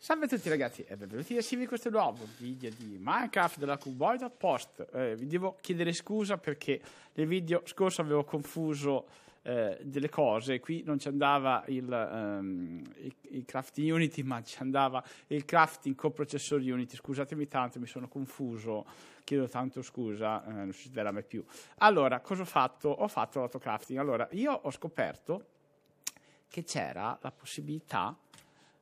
Salve a tutti ragazzi e benvenuti a Sivi questo nuovo video di Minecraft della Cuboida Post. Eh, vi devo chiedere scusa perché nel video scorso avevo confuso eh, delle cose, qui non ci andava il, um, il, il, crafting Unity ma ci andava il crafting con processori Unity, scusatemi tanto mi sono confuso, chiedo tanto scusa, eh, non succederà mai più. Allora, cosa ho fatto? Ho fatto l'autocrafting, allora io ho scoperto che c'era la possibilità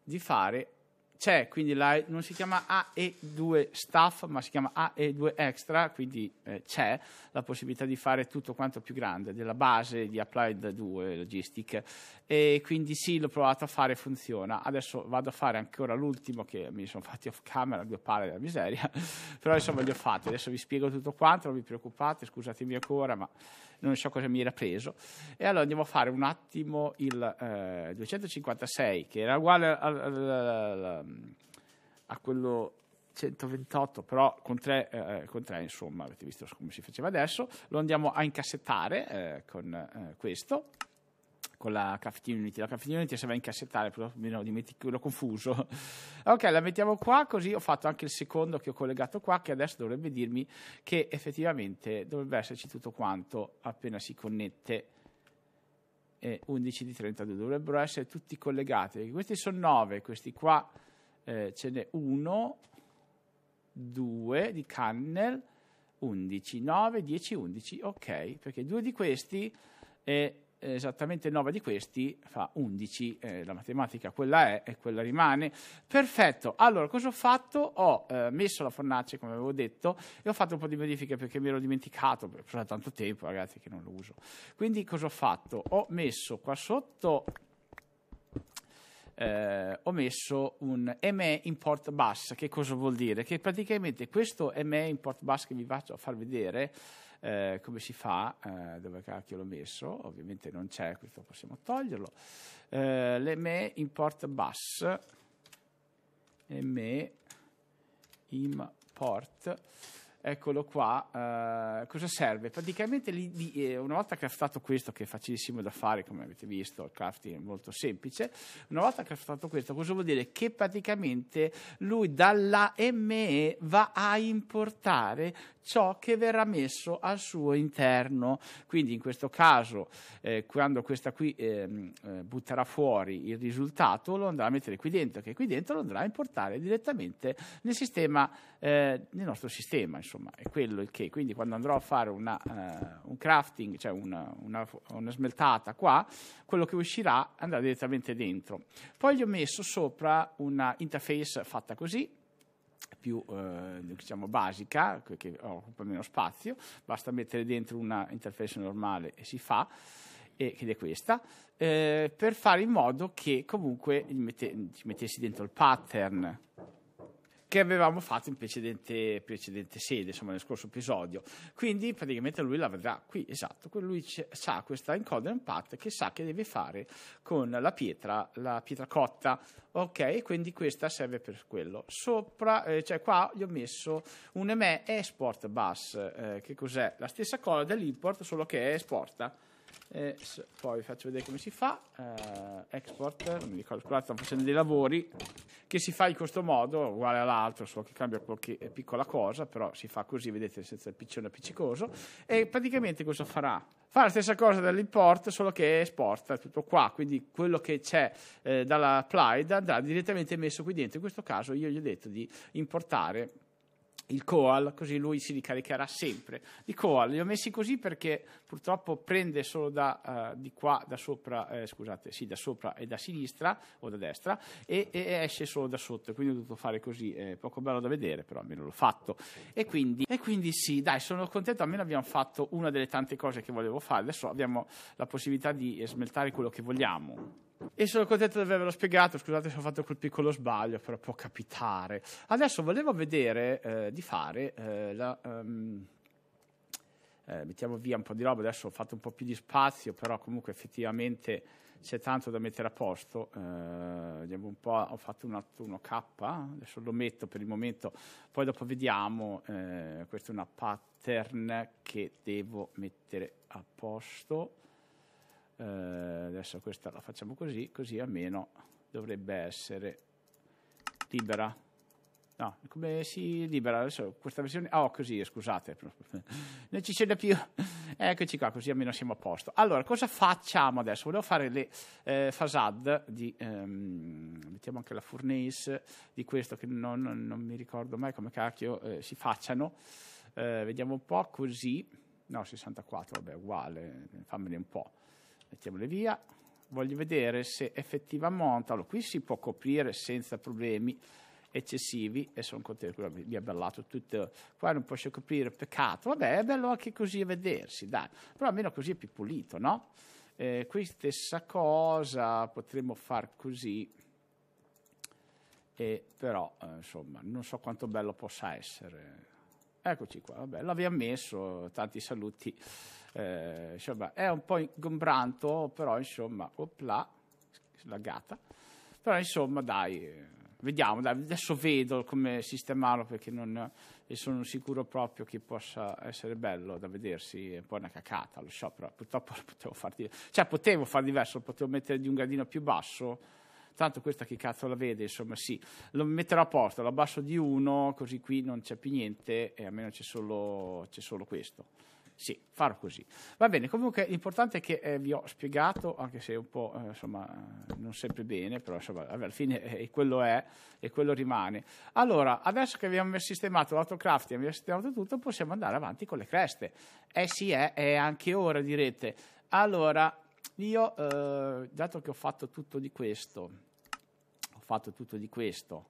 di fare c'è, quindi la, non si chiama AE2 Staff, ma si chiama AE2 Extra, quindi eh, c'è la possibilità di fare tutto quanto più grande della base di Applied 2 Logistic. E quindi sì, l'ho provato a fare, funziona. Adesso vado a fare ancora l'ultimo che mi sono fatti off camera, due palle della miseria, però insomma li ho fatti. Adesso vi spiego tutto quanto, non vi preoccupate, scusatemi ancora, ma non so cosa mi era preso. E allora andiamo a fare un attimo il eh, 256, che era uguale al, al, al, a quello 128, però con tre, eh, con tre, insomma, avete visto come si faceva adesso, lo andiamo a incassettare eh, con eh, questo con la Craft Unity. La Craft Unity serve a incassettare, però mi no, l'ho confuso. ok, la mettiamo qua, così ho fatto anche il secondo che ho collegato qua, che adesso dovrebbe dirmi che effettivamente dovrebbe esserci tutto quanto appena si connette. E 11 di 32 dovrebbero essere tutti collegati. Questi sono 9, questi qua eh, ce n'è 1, 2 di Cannel, 11, 9, 10, 11, ok, perché due di questi... Eh, esattamente 9 di questi fa 11, eh, la matematica quella è e quella rimane. Perfetto, allora cosa ho fatto? Ho eh, messo la fornace come avevo detto e ho fatto un po' di modifiche perché mi ero dimenticato, perché ho tanto tempo ragazzi che non lo uso. Quindi cosa ho fatto? Ho messo qua sotto eh, ho messo un ME import bus. Che cosa vuol dire? Che praticamente questo ME import bus che vi faccio far vedere eh, come si fa, eh, dove cacchio l'ho messo, ovviamente non c'è, questo possiamo toglierlo, eh, le import bus, le me import eccolo qua, uh, cosa serve? Praticamente eh, una volta craftato questo, che è facilissimo da fare, come avete visto, il crafting è molto semplice, una volta craftato questo, cosa vuol dire? Che praticamente lui dalla ME va a importare ciò che verrà messo al suo interno. Quindi in questo caso, eh, quando questa qui ehm, eh, butterà fuori il risultato, lo andrà a mettere qui dentro, che qui dentro lo andrà a importare direttamente nel sistema, eh, nel nostro sistema, insomma insomma è quello il che. Quindi quando andrò a fare una, uh, un crafting, cioè una, una, una, smeltata qua, quello che uscirà andrà direttamente dentro. Poi gli ho messo sopra una interface fatta così, più uh, diciamo basica, che occupa meno spazio, basta mettere dentro una interface normale e si fa ed è questa, eh, per fare in modo che comunque ci mettessi dentro il pattern che avevamo fatto in precedente, precedente sede, insomma nel scorso episodio. Quindi praticamente lui la vedrà qui, esatto, lui sa questa encoder and path che sa che deve fare con la pietra, la pietra cotta, ok? Quindi questa serve per quello. Sopra, eh, cioè qua gli ho messo un EME export bus, eh, che cos'è? La stessa cosa dell'import, solo che è esporta e poi vi faccio vedere come si fa eh, export, non mi ricordo, qua stanno facendo dei lavori che si fa in questo modo, uguale all'altro, solo che cambia qualche piccola cosa, però si fa così, vedete, senza il piccione appiccicoso e praticamente cosa farà? Fa la stessa cosa dell'import, solo che esporta tutto qua, quindi quello che c'è eh, dall'applied andrà direttamente messo qui dentro, in questo caso io gli ho detto di importare il Coal, così lui si ricaricherà sempre di Coal. Li ho messi così perché purtroppo prende solo da uh, di qua, da sopra, eh, scusate, sì, da sopra e da sinistra o da destra e, e esce solo da sotto. Quindi ho dovuto fare così, è poco bello da vedere, però almeno l'ho fatto. E quindi, e quindi sì, dai, sono contento, almeno abbiamo fatto una delle tante cose che volevo fare. Adesso abbiamo la possibilità di smeltare quello che vogliamo e sono contento di avervelo spiegato, scusate se ho fatto quel piccolo sbaglio, però può capitare. Adesso volevo vedere eh, di fare eh, la... Um, eh, mettiamo via un po' di roba, adesso ho fatto un po' più di spazio, però comunque effettivamente c'è tanto da mettere a posto. Eh, vediamo un po', ho fatto un altro 1K, adesso lo metto per il momento, poi dopo vediamo. Eh, questa è una pattern che devo mettere a posto eh, adesso questa la facciamo così, così almeno dovrebbe essere libera. No, come si libera adesso questa versione? Oh, così, scusate, non ci c'è più. Eccoci qua, così almeno siamo a posto. Allora, cosa facciamo adesso? Volevo fare le eh, facade di, ehm, mettiamo anche la furnace di questo che non, non, non mi ricordo mai come cacchio eh, si facciano. Eh, vediamo un po' così. No, 64, vabbè, uguale, fammene un po' mettiamole via, voglio vedere se effettivamente, allora qui si può coprire senza problemi eccessivi e sono contento, mi ha ballato tutto, qua non posso coprire, peccato, vabbè è bello anche così a vedersi, dai, però almeno così è più pulito, no? Eh, qui stessa cosa potremmo far così, e però eh, insomma non so quanto bello possa essere. Eccoci qua, vabbè, l'abbiamo messo, tanti saluti. Eh, insomma, è un po' ingombranto, però insomma, opla, laggata. Però insomma, dai, vediamo, dai, adesso vedo come sistemarlo perché non sono sicuro proprio che possa essere bello da vedersi, è un po' una cacata, lo so, però purtroppo lo potevo far Cioè, potevo far diverso, lo potevo mettere di un gradino più basso tanto questa che cazzo la vede, insomma sì, lo metterò a posto, lo abbasso di uno, così qui non c'è più niente e almeno c'è solo, c'è solo questo. Sì, farò così. Va bene, comunque l'importante è che eh, vi ho spiegato, anche se un po', eh, insomma, eh, non sempre bene, però insomma, alla fine eh, quello è e quello rimane. Allora, adesso che abbiamo sistemato l'autocraft e abbiamo sistemato tutto, possiamo andare avanti con le creste. Eh sì, eh, è anche ora, direte. Allora, io, eh, dato che ho fatto tutto di questo, ho fatto tutto di questo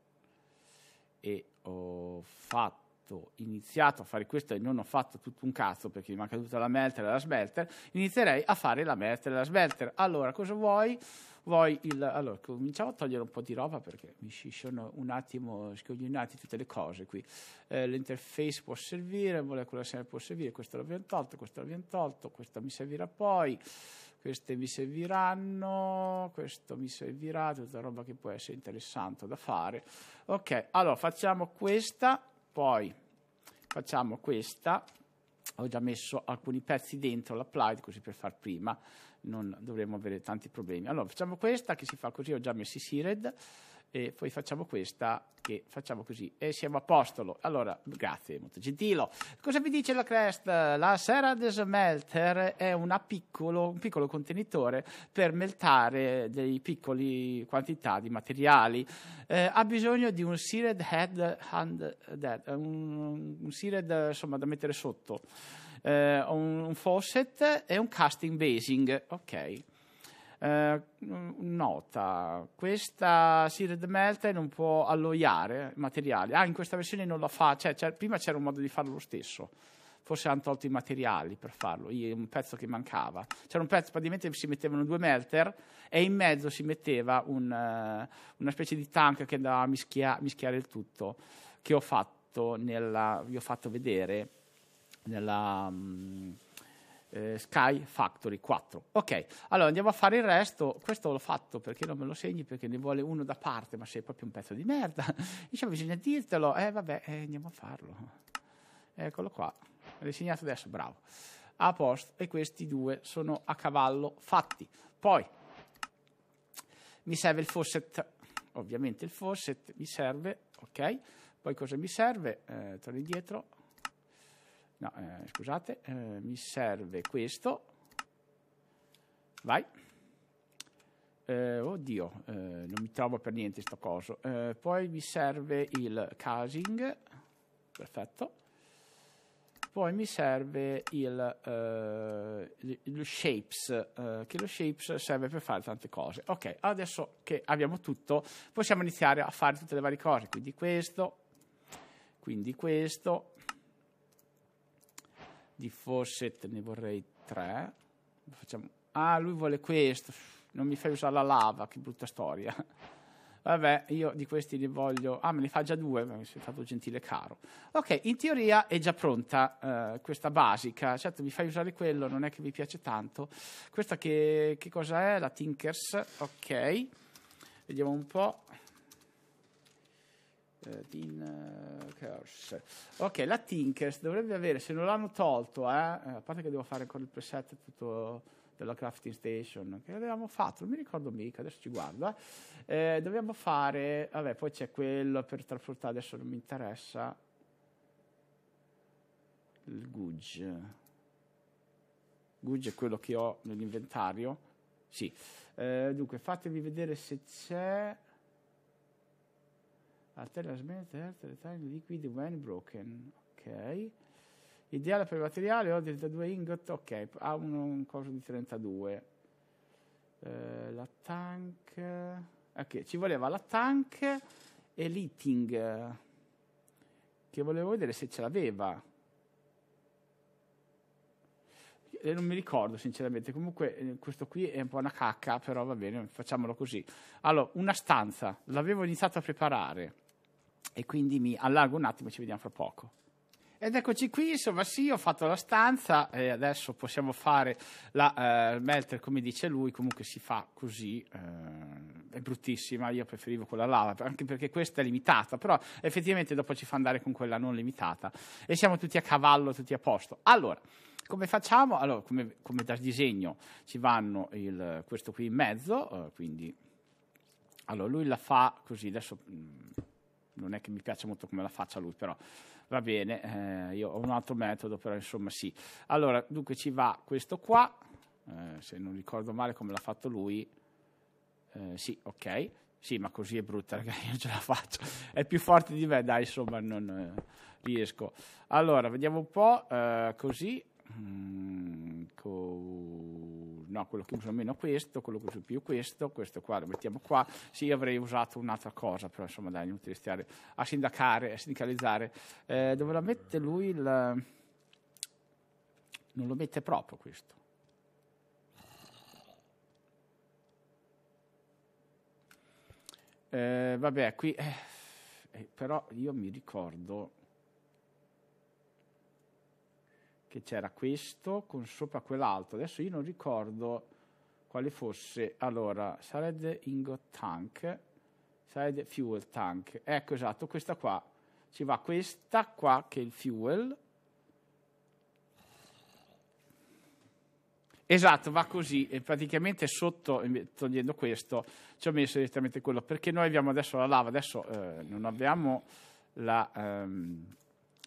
e ho fatto iniziato a fare questo e non ho fatto tutto un cazzo perché mi manca tutta la melter e la smelter, inizierei a fare la melter e la smelter. Allora, cosa vuoi? Vuoi il... Allora, cominciamo a togliere un po' di roba perché mi si un attimo scoglionati tutte le cose qui. Eh, l'interface può servire, molecola sempre può servire, questo l'abbiamo tolto, questo l'abbiamo tolto, questa mi servirà poi queste mi serviranno, questo mi servirà, tutta roba che può essere interessante da fare. Ok, allora facciamo questa, poi facciamo questa. Ho già messo alcuni pezzi dentro l'applied così per far prima, non dovremmo avere tanti problemi. Allora facciamo questa che si fa così, ho già messo i sered e poi facciamo questa che facciamo così e siamo a postolo. Allora, grazie, molto gentile. Cosa vi dice la Crest? La Sera de Smelter è piccolo, un piccolo contenitore per meltare delle piccole quantità di materiali. Eh, ha bisogno di un seared head, hand, dead, un, un seared insomma da mettere sotto, eh, un, un faucet e un casting basing. Ok. Eh, mm, nota, questa Seared Melta non può alloiare i materiali. Ah, in questa versione non la fa, cioè, c'era, prima c'era un modo di farlo lo stesso. Forse hanno tolto i materiali per farlo, Io, un pezzo che mancava. C'era un pezzo, praticamente si mettevano due melter e in mezzo si metteva un, uh, una specie di tank che andava a mischia, mischiare il tutto, che ho fatto, nella, vi ho fatto vedere nella... Um, eh, Sky Factory 4. Ok, allora andiamo a fare il resto. Questo l'ho fatto perché non me lo segni, perché ne vuole uno da parte, ma sei proprio un pezzo di merda. Diciamo, bisogna dirtelo. Eh, vabbè, eh, andiamo a farlo. Eccolo qua. L'hai segnato adesso, bravo. A posto. E questi due sono a cavallo fatti. Poi, mi serve il faucet. Ovviamente il faucet mi serve, ok? Poi cosa mi serve? Eh, torno indietro, No, eh, scusate, eh, mi serve questo. Vai. Eh, oddio, eh, non mi trovo per niente sto coso. Eh, poi mi serve il casing. Perfetto. Poi mi serve il, eh, il shapes, che lo shapes serve per fare tante cose. Ok, adesso che abbiamo tutto, possiamo iniziare a fare tutte le varie cose. Quindi questo, quindi questo, di faucet ne vorrei tre. Facciamo... Ah, lui vuole questo. Non mi fai usare la lava, che brutta storia. Vabbè, io di questi ne voglio. Ah, me ne fa già due, mi sei stato gentile caro. Ok, in teoria è già pronta eh, questa basica. Certo, mi fai usare quello, non è che mi piace tanto. Questa che, che cosa è? La Tinkers. Ok, vediamo un po'. Dean eh, Curse. Eh, ok, la Tinkers dovrebbe avere, se non l'hanno tolto, eh, eh, a parte che devo fare ancora il preset tutto della crafting station che avevamo fatto, non mi ricordo mica, adesso ci guardo. Eh. dobbiamo fare, vabbè, poi c'è quello per trasportare, adesso non mi interessa. Il Gudge. Gudge è quello che ho nell'inventario. Sì, eh, dunque fatemi vedere se c'è Attachment Earth Liquid When Broken. Ok. Ideale per il materiale, ho 32 ingot, ok, ha un, un coso di 32. Eh, la tank... Ok, ci voleva la tank e l'eating, che volevo vedere se ce l'aveva. E eh, non mi ricordo sinceramente, comunque eh, questo qui è un po' una cacca, però va bene, facciamolo così. Allora, una stanza, l'avevo iniziato a preparare e quindi mi allargo un attimo e ci vediamo fra poco. Ed eccoci qui, insomma sì, ho fatto la stanza e adesso possiamo fare la eh, melter come dice lui, comunque si fa così, eh, è bruttissima, io preferivo quella lava, anche perché questa è limitata, però effettivamente dopo ci fa andare con quella non limitata e siamo tutti a cavallo, tutti a posto. Allora, come facciamo? Allora, come, come da disegno ci vanno il, questo qui in mezzo, eh, quindi allora lui la fa così, adesso... Mh, mm, non è che mi piace molto come la faccia lui, però va bene, eh, io ho un altro metodo, però insomma sì. Allora, dunque ci va questo qua, eh, se non ricordo male come l'ha fatto lui, eh, sì, ok, sì, ma così è brutta, ragazzi, io ce la faccio, è più forte di me, dai, insomma, non eh, riesco. Allora, vediamo un po', eh, così, mm, co no, quello che uso meno questo, quello che uso più questo, questo qua lo mettiamo qua, sì avrei usato un'altra cosa, però insomma dai, inutile stare a sindacare, a sindicalizzare. Eh, dove la mette lui il... non lo mette proprio questo. Eh, vabbè, qui... Eh, eh però io mi ricordo... che c'era questo con sopra quell'altro. Adesso io non ricordo quale fosse. Allora, sarebbe ingot tank, sarebbe fuel tank. Ecco esatto, questa qua. Ci va questa qua che è il fuel. Esatto, va così e praticamente sotto, togliendo questo, ci ho messo direttamente quello, perché noi abbiamo adesso la lava, adesso eh, non abbiamo la... Ehm,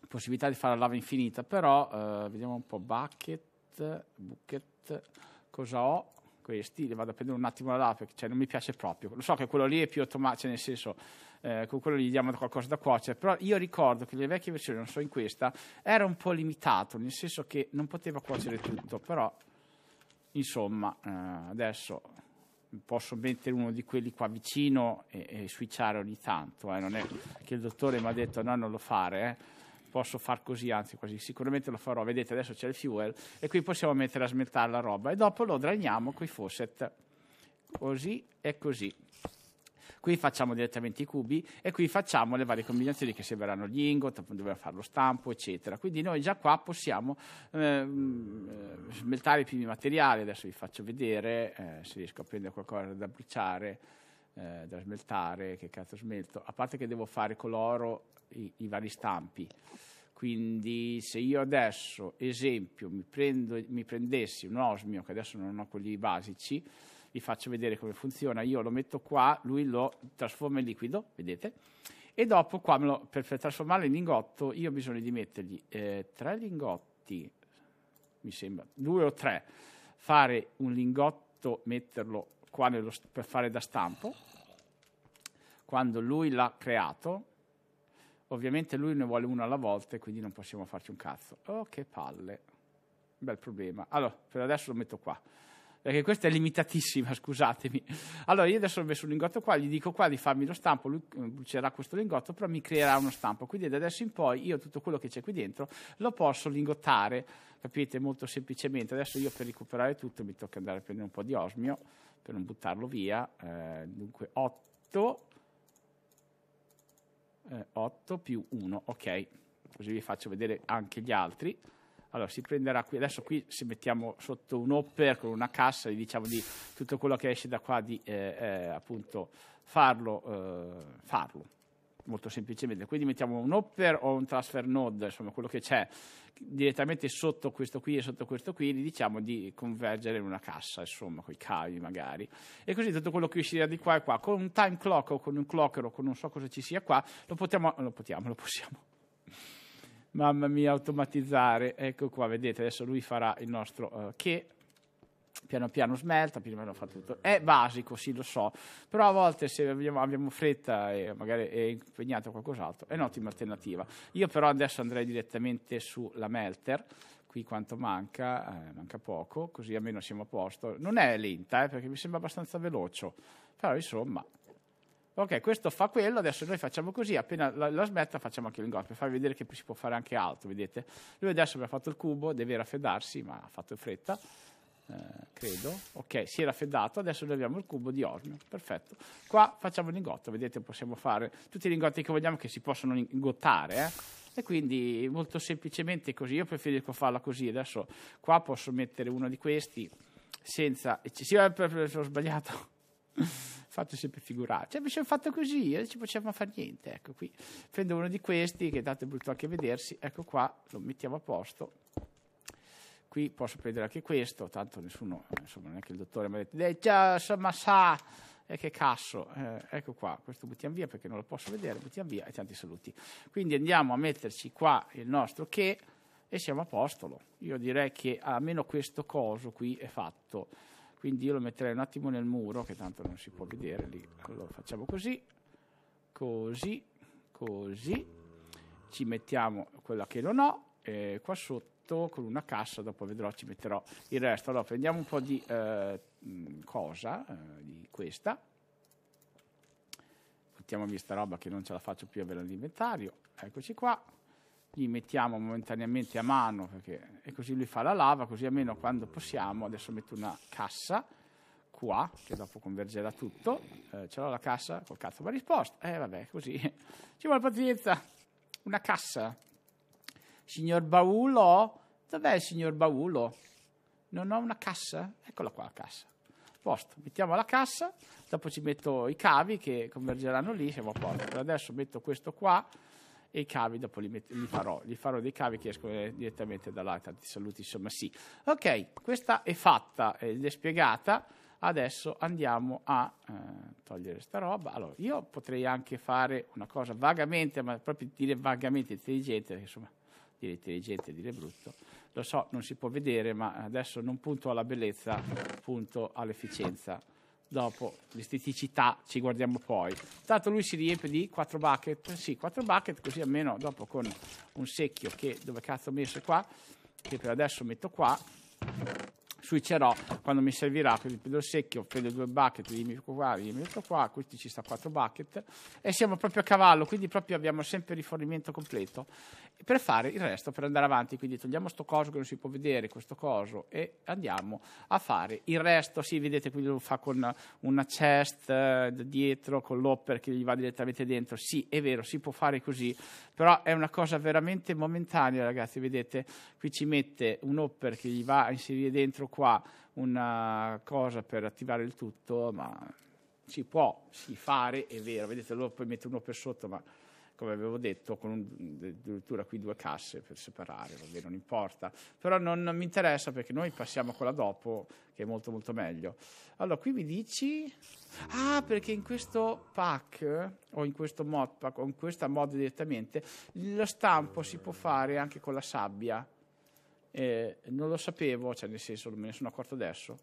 possibilità di fare la lava infinita, però eh, vediamo un po' bucket, bucket, cosa ho? Questi, li vado a prendere un attimo la lava perché cioè, non mi piace proprio. Lo so che quello lì è più automatico, cioè nel senso eh, con quello gli diamo qualcosa da cuocere, però io ricordo che le vecchie versioni, non so in questa, era un po' limitato, nel senso che non poteva cuocere tutto, però insomma eh, adesso posso mettere uno di quelli qua vicino e, e switchare ogni tanto, eh. non è che il dottore mi ha detto no non lo fare, Eh posso far così, anzi quasi sicuramente lo farò, vedete adesso c'è il fuel e qui possiamo mettere a smeltare la roba e dopo lo dragniamo con i faucet, così e così. Qui facciamo direttamente i cubi e qui facciamo le varie combinazioni che serviranno gli ingot, dobbiamo fare lo stampo, eccetera. Quindi noi già qua possiamo eh, smeltare i primi materiali, adesso vi faccio vedere eh, se riesco a prendere qualcosa da bruciare. Eh, da smeltare, che cazzo smelto, a parte che devo fare coloro i, i vari stampi. Quindi se io adesso, esempio, mi, prendo, mi, prendessi un osmio, che adesso non ho quelli basici, vi faccio vedere come funziona, io lo metto qua, lui lo trasforma in liquido, vedete, e dopo qua lo, per, per, trasformarlo in lingotto io ho bisogno di mettergli eh, tre lingotti, mi sembra, due o tre, fare un lingotto, metterlo qua nello, per fare da stampo, quando lui l'ha creato, ovviamente lui ne vuole uno alla volta e quindi non possiamo farci un cazzo. Oh, che palle. Bel problema. Allora, per adesso lo metto qua. Perché questa è limitatissima, scusatemi. Allora, io adesso ho messo un lingotto qua, gli dico qua di farmi lo stampo, lui eh, brucerà questo lingotto, però mi creerà uno stampo. Quindi da adesso in poi io tutto quello che c'è qui dentro lo posso lingottare, capite, molto semplicemente. Adesso io per recuperare tutto mi tocca andare a prendere un po' di osmio per non buttarlo via. Eh, dunque 8, eh, 8 più 1, ok, così vi faccio vedere anche gli altri. Allora, si prenderà qui, adesso qui se mettiamo sotto un hopper con una cassa, diciamo di tutto quello che esce da qua, di eh, eh appunto farlo, eh, farlo molto semplicemente. Quindi mettiamo un hopper o un transfer node, insomma quello che c'è direttamente sotto questo qui e sotto questo qui, gli diciamo di convergere in una cassa, insomma, con i cavi magari. E così tutto quello che uscirà di qua e qua, con un time clock o con un clocker o con non so cosa ci sia qua, lo potiamo, lo, potiamo, lo possiamo, mamma mia, automatizzare. Ecco qua, vedete, adesso lui farà il nostro uh, che piano piano smelta, piano piano fa tutto. È basico, sì, lo so, però a volte se abbiamo, abbiamo fretta e magari è impegnato a qualcos'altro, è un'ottima alternativa. Io però adesso andrei direttamente sulla melter, qui quanto manca, eh, manca poco, così almeno siamo a posto. Non è lenta, eh, perché mi sembra abbastanza veloce, però insomma... Ok, questo fa quello, adesso noi facciamo così, appena la, la smetta facciamo anche l'ingot, per farvi vedere che si può fare anche altro, vedete? Lui adesso mi ha fatto il cubo, deve raffreddarsi, ma ha fatto in fretta. Eh, credo. Ok, si era freddato, adesso abbiamo il cubo di osmio, perfetto. Qua facciamo l'ingotto, vedete possiamo fare tutti i lingotti che vogliamo che si possono ingottare, eh? E quindi molto semplicemente così, io preferisco farla così, adesso qua posso mettere uno di questi senza eccessiva, eh, ho sbagliato. fatto sempre figurare. Cioè, mi sono fatto così, non ci possiamo fare niente. Ecco qui. Prendo uno di questi, che tanto è brutto anche vedersi. Ecco qua, lo mettiamo a posto qui posso prendere anche questo, tanto nessuno, insomma non è che il dottore mi ha detto, eh, già, ma sa, e eh, che cazzo, eh, ecco qua, questo buttiamo via perché non lo posso vedere, buttiamo via e tanti saluti. Quindi andiamo a metterci qua il nostro che e siamo a postolo. Io direi che almeno questo coso qui è fatto, quindi io lo metterei un attimo nel muro che tanto non si può vedere lì, allora facciamo così, così, così, ci mettiamo quella che non ho e eh, qua sotto fatto con una cassa, dopo vedrò, ci metterò il resto. Allora prendiamo un po' di eh, cosa, eh, di questa. Mettiamo via sta roba che non ce la faccio più avere all'inventario. Eccoci qua. Gli mettiamo momentaneamente a mano perché, e così lui fa la lava, così almeno quando possiamo. Adesso metto una cassa qua, che dopo convergerà tutto. Eh, ce l'ho la cassa, col cazzo va risposta. Eh vabbè, così. Ci vuole pazienza. Una cassa. Signor Baulo, Dov'è il signor Baulo? Non ho una cassa? Eccola qua la cassa. Posto, mettiamo la cassa, dopo ci metto i cavi che convergeranno lì, siamo a posto. Per adesso metto questo qua e i cavi dopo li, met- li, farò, li farò dei cavi che escono direttamente dalla tanti saluti, insomma sì. Ok, questa è fatta ed è spiegata, adesso andiamo a eh, togliere sta roba. Allora, io potrei anche fare una cosa vagamente, ma proprio dire vagamente intelligente, insomma dire intelligente, dire brutto, lo so, non si può vedere, ma adesso non punto alla bellezza, punto all'efficienza. Dopo l'esteticità ci guardiamo poi. Tanto lui si riempie di quattro bucket, sì, 4 bucket, così almeno dopo con un secchio che dove cazzo ho messo qua, che per adesso metto qua, switcherò quando mi servirà per il pelo secchio, prendo due bucket, dimmi qua, dimmi qua, questi ci sta quattro bucket e siamo proprio a cavallo, quindi proprio abbiamo sempre il rifornimento completo per fare il resto, per andare avanti, quindi togliamo questo coso che non si può vedere, questo coso e andiamo a fare il resto, sì vedete quindi lo fa con una chest eh, dietro, con l'opper che gli va direttamente dentro, sì è vero, si può fare così, però è una cosa veramente momentanea ragazzi, vedete qui ci mette un hopper che gli va a inserire dentro qua una cosa per attivare il tutto, ma si può, si fare, è vero, vedete, allora poi metto uno per sotto, ma come avevo detto, con un, addirittura qui due casse per separare, va bene, non importa. Però non, non mi interessa perché noi passiamo a quella dopo, che è molto molto meglio. Allora, qui mi dici... Ah, perché in questo pack, o in questo mod pack, o in questa mod direttamente, lo stampo si può fare anche con la sabbia eh, non lo sapevo, cioè nel senso me ne sono accorto adesso,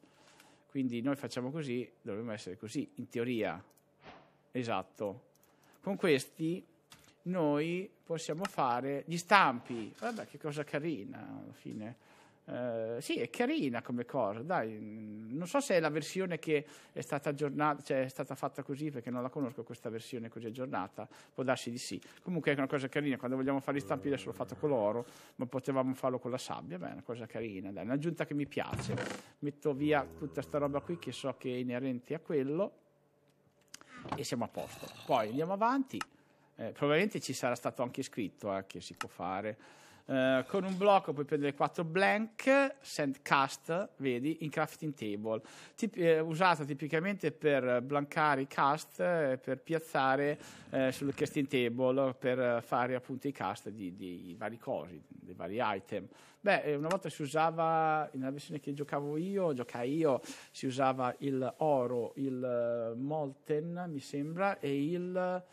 quindi noi facciamo così, dovremmo essere così, in teoria, esatto. Con questi noi possiamo fare gli stampi, guarda che cosa carina alla fine eh, sì, è carina come cosa, dai, non so se è la versione che è stata aggiornata, cioè è stata fatta così perché non la conosco questa versione così aggiornata, può darsi di sì. Comunque è una cosa carina, quando vogliamo fare gli stampi adesso l'ho fatto con l'oro, ma potevamo farlo con la sabbia, beh, è una cosa carina, dai, un'aggiunta che mi piace. Metto via tutta sta roba qui che so che è inerente a quello e siamo a posto. Poi andiamo avanti, eh, probabilmente ci sarà stato anche scritto eh, che si può fare eh, con un blocco puoi prendere 4 blank, send cast, vedi, in crafting table, Tip- eh, usata tipicamente per blancare i cast, eh, per piazzare eh, sul casting table, per fare appunto i cast di, di vari cosi, dei vari item. Beh, eh, una volta si usava, nella versione che giocavo io, giocai io, si usava il oro, il uh, molten, mi sembra, e il...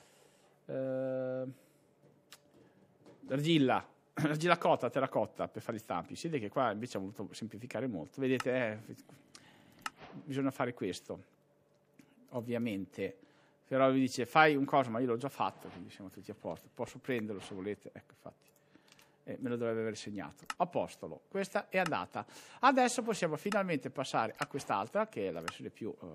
Uh, argilla la giracotta, la terracotta per fare gli stampi. Siete che qua invece ha voluto semplificare molto. Vedete, eh, bisogna fare questo, ovviamente. Però vi dice fai un coso, ma io l'ho già fatto, quindi siamo tutti a posto. Posso prenderlo se volete, ecco infatti. Eh, me lo dovrebbe aver segnato. Apostolo, questa è andata. Adesso possiamo finalmente passare a quest'altra, che è la versione più eh,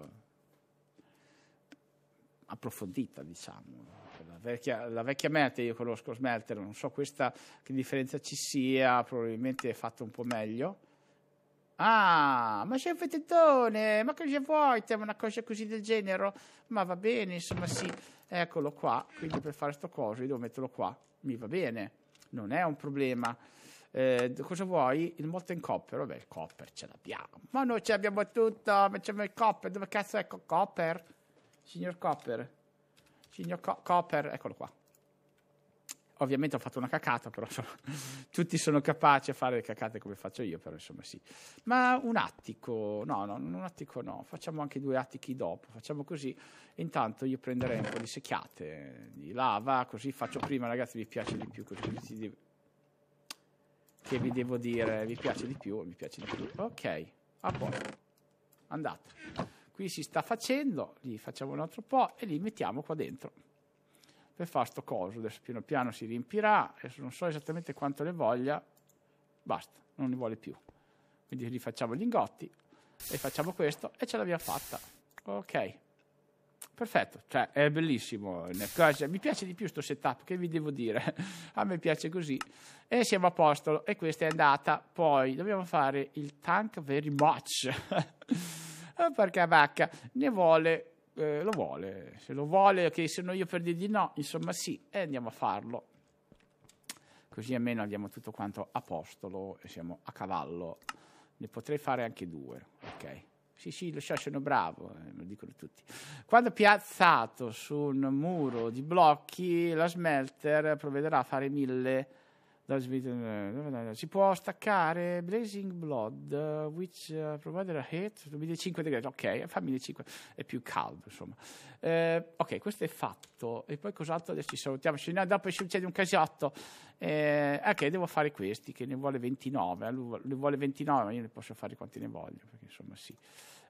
approfondita, diciamo, vecchia, la vecchia melter, io conosco smelter, non so questa che differenza ci sia, probabilmente è fatto un po' meglio. Ah, ma c'è un fettettone, ma cosa vuoi? Te una cosa così del genere? Ma va bene, insomma sì, eccolo qua, quindi per fare sto coso io devo metterlo qua, mi va bene, non è un problema. Eh, cosa vuoi? Il molten copper? Vabbè, il copper ce l'abbiamo. Ma noi ce l'abbiamo tutto, ma c'è il copper, dove cazzo è il copper? Signor Copper, signor Co- Copper, eccolo qua. Ovviamente ho fatto una cacata, però sono, tutti sono capaci a fare le cacate come faccio io, però insomma sì. Ma un attico, no, no, un attico no, facciamo anche due attichi dopo, facciamo così. Intanto io prenderei un po' di secchiate, di lava, così faccio prima, ragazzi, vi piace di più, così che vi devo dire, vi piace di più, mi piace di più. Ok, a posto, andate qui si sta facendo, lì facciamo un altro po' e li mettiamo qua dentro per fare sto coso. Adesso piano piano si riempirà, adesso non so esattamente quanto ne voglia, basta, non ne vuole più. Quindi rifacciamo gli ingotti e facciamo questo e ce l'abbiamo fatta. Ok, perfetto, cioè è bellissimo. Mi piace di più questo setup, che vi devo dire? a me piace così. E siamo a posto e questa è andata. Poi dobbiamo fare il tank very much. Eh, Perché vacca ne vuole, eh, lo vuole. Se lo vuole, che sono io per dirgli no, insomma sì, e andiamo a farlo. Così almeno abbiamo tutto quanto a postolo e siamo a cavallo. Ne potrei fare anche due, ok? Sì, sì, lo so, sono bravo, eh, lo dicono tutti. Quando piazzato su un muro di blocchi, la smelter provvederà a fare mille eh, si può staccare Blazing Blood, uh, which uh, provider a hit 2005 degradi. Ok, fa 1005, è più caldo insomma. Eh, ok, questo è fatto. E poi cos'altro? Adesso ci salutiamo. Se no, dopo succede un casotto, eh, ok, devo fare questi che ne vuole 29. ne vuole 29, ma io ne posso fare quanti ne voglio perché insomma sì.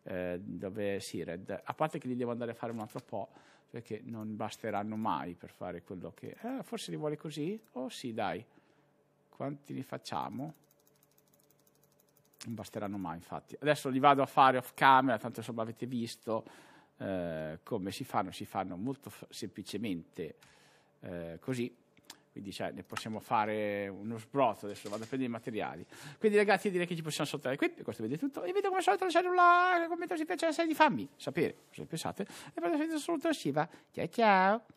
Eh, dove red a parte che li devo andare a fare un altro po' perché non basteranno mai per fare quello che eh, forse li vuole così? Oh sì, dai. Quanti ne facciamo? Non basteranno mai, infatti. Adesso li vado a fare off camera, tanto insomma avete visto eh, come si fanno. Si fanno molto semplicemente eh, così quindi cioè, ne possiamo fare uno sbrotto adesso vado a prendere i materiali quindi ragazzi direi che ci possiamo saltare qui per questo vedete tutto vi vedo come al solito il cellulare commento se piace di fammi sapere cosa pensate e per la assolutamente ciao ciao